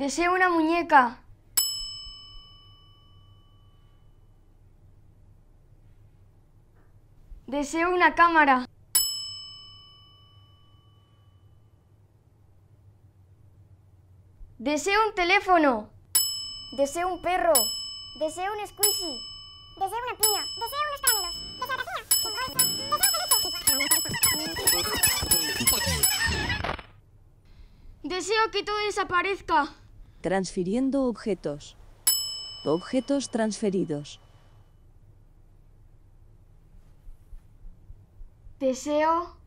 Deseo una muñeca. Deseo una cámara. Deseo un teléfono. Deseo un perro. Deseo un squishy. Deseo una piña. Deseo unos caramelos. Deseo que todo desaparezca. Transfiriendo objetos. Objetos transferidos. Deseo